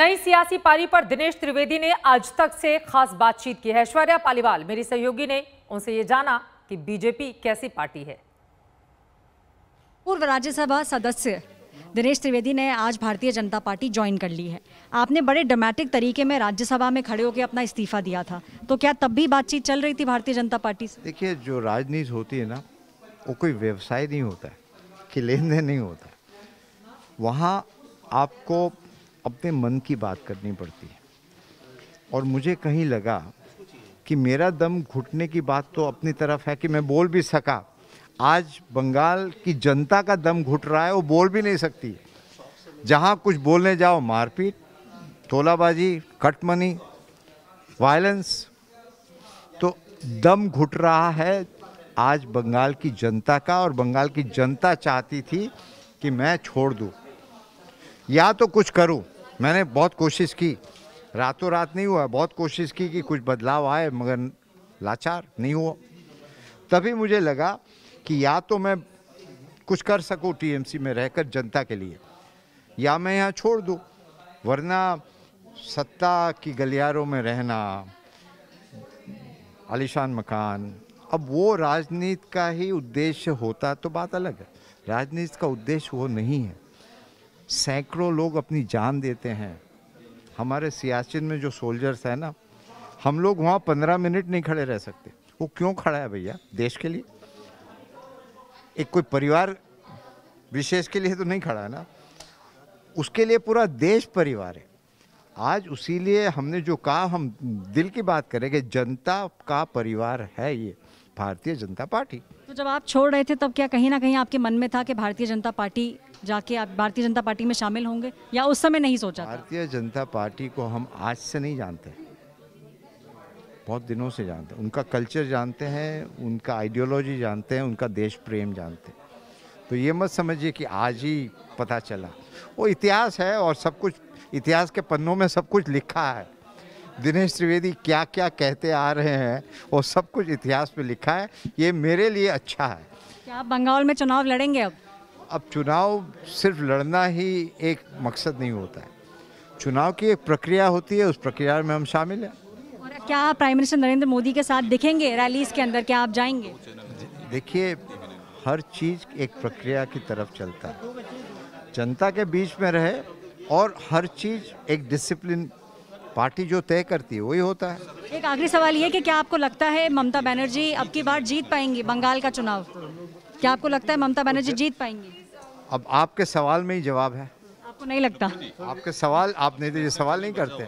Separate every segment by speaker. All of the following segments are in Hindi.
Speaker 1: नई सियासी पारी पर दिनेश त्रिवेदी ने आज तक से खास बातचीत की है ऐश्वर्या पालीवाल मेरी सहयोगी ने उनसे ये जाना कि बीजेपी कैसी पार्टी है पूर्व राज्यसभा सदस्य दिनेश त्रिवेदी ने आज भारतीय जनता पार्टी ज्वाइन कर ली है आपने बड़े ड्रामेटिक तरीके में राज्यसभा में खड़े होकर अपना इस्तीफा दिया था तो क्या तब भी बातचीत चल रही थी भारतीय जनता पार्टी से
Speaker 2: देखिए जो राजनीति होती है ना वो कोई व्यवसाय नहीं होता है कि लेन देन नहीं होता वहाँ आपको अपने मन की बात करनी पड़ती है और मुझे कहीं लगा कि मेरा दम घुटने की बात तो अपनी तरफ है कि मैं बोल भी सका आज बंगाल की जनता का दम घुट रहा है वो बोल भी नहीं सकती जहाँ कुछ बोलने जाओ मारपीट तोलाबाजी कटमनी वायलेंस तो दम घुट रहा है आज बंगाल की जनता का और बंगाल की जनता चाहती थी कि मैं छोड़ दूँ या तो कुछ करूँ मैंने बहुत कोशिश की रातों रात नहीं हुआ बहुत कोशिश की कि कुछ बदलाव आए मगर लाचार नहीं हुआ तभी मुझे लगा कि या तो मैं कुछ कर सकूं टीएमसी में रहकर जनता के लिए या मैं यहाँ छोड़ दूँ वरना सत्ता की गलियारों में रहना आलिशान मकान अब वो राजनीति का ही उद्देश्य होता तो बात अलग है राजनीति का उद्देश्य वो नहीं है सैकड़ों लोग अपनी जान देते हैं हमारे सियाचिन में जो सोल्जर्स हैं ना हम लोग वहाँ पंद्रह मिनट नहीं खड़े रह सकते वो क्यों खड़ा है भैया देश के लिए एक कोई परिवार विशेष के लिए तो नहीं खड़ा है ना उसके लिए पूरा देश परिवार है आज उसी लिए हमने जो कहा हम दिल की बात करें कि जनता का परिवार है ये भारतीय जनता पार्टी
Speaker 1: तो जब आप छोड़ रहे थे तब क्या कहीं ना कहीं आपके मन में था कि भारतीय जनता पार्टी जाके आप भारतीय जनता पार्टी में शामिल होंगे या उस समय नहीं सोचा
Speaker 2: भारतीय जनता पार्टी को हम आज से नहीं जानते बहुत दिनों से जानते हैं उनका कल्चर जानते हैं उनका आइडियोलॉजी जानते हैं उनका देश प्रेम जानते हैं तो ये मत समझिए कि आज ही पता चला वो इतिहास है और सब कुछ इतिहास के पन्नों में सब कुछ लिखा है दिनेश त्रिवेदी क्या क्या कहते आ रहे हैं वो सब कुछ इतिहास में लिखा है ये मेरे लिए अच्छा है
Speaker 1: क्या आप बंगाल में चुनाव लड़ेंगे अब
Speaker 2: अब चुनाव सिर्फ लड़ना ही एक मकसद नहीं होता है चुनाव की एक प्रक्रिया होती है उस प्रक्रिया में हम शामिल हैं
Speaker 1: और क्या आप प्राइम मिनिस्टर नरेंद्र मोदी के साथ दिखेंगे रैलीज के अंदर क्या आप जाएंगे
Speaker 2: देखिए हर चीज़ एक प्रक्रिया की तरफ चलता है जनता के बीच में रहे और हर चीज़ एक डिसिप्लिन पार्टी जो तय करती है वही होता है
Speaker 1: एक आखिरी सवाल ये कि क्या आपको लगता है ममता बनर्जी अब की बार जीत पाएंगी बंगाल का चुनाव क्या आपको लगता है ममता बनर्जी जीत पाएंगी
Speaker 2: अब आपके सवाल में ही जवाब है
Speaker 1: आपको नहीं लगता आपके
Speaker 2: सवाल आप नहीं तो ये सवाल नहीं करते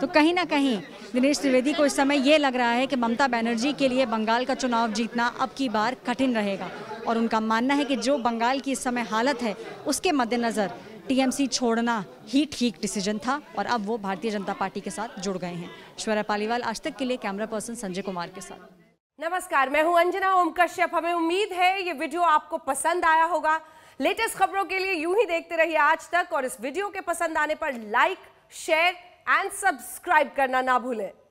Speaker 1: तो कहीं ना कहीं दिनेश त्रिवेदी को इस समय ये लग रहा है कि ममता बनर्जी के लिए बंगाल का चुनाव जीतना अब की बार कठिन रहेगा और उनका मानना है कि जो बंगाल की इस समय हालत है उसके मद्देनज़र टीएमसी छोड़ना ही ठीक डिसीजन था और अब वो भारतीय जनता पार्टी के साथ जुड़ गए हैं ऐश्वर्या पालीवाल आज तक के लिए कैमरा पर्सन संजय कुमार के साथ
Speaker 2: नमस्कार मैं हूं अंजना ओम कश्यप हमें उम्मीद है ये वीडियो आपको पसंद आया होगा लेटेस्ट खबरों के लिए यूं ही देखते रहिए आज तक और इस वीडियो के पसंद आने पर लाइक शेयर एंड सब्सक्राइब
Speaker 1: करना ना भूलें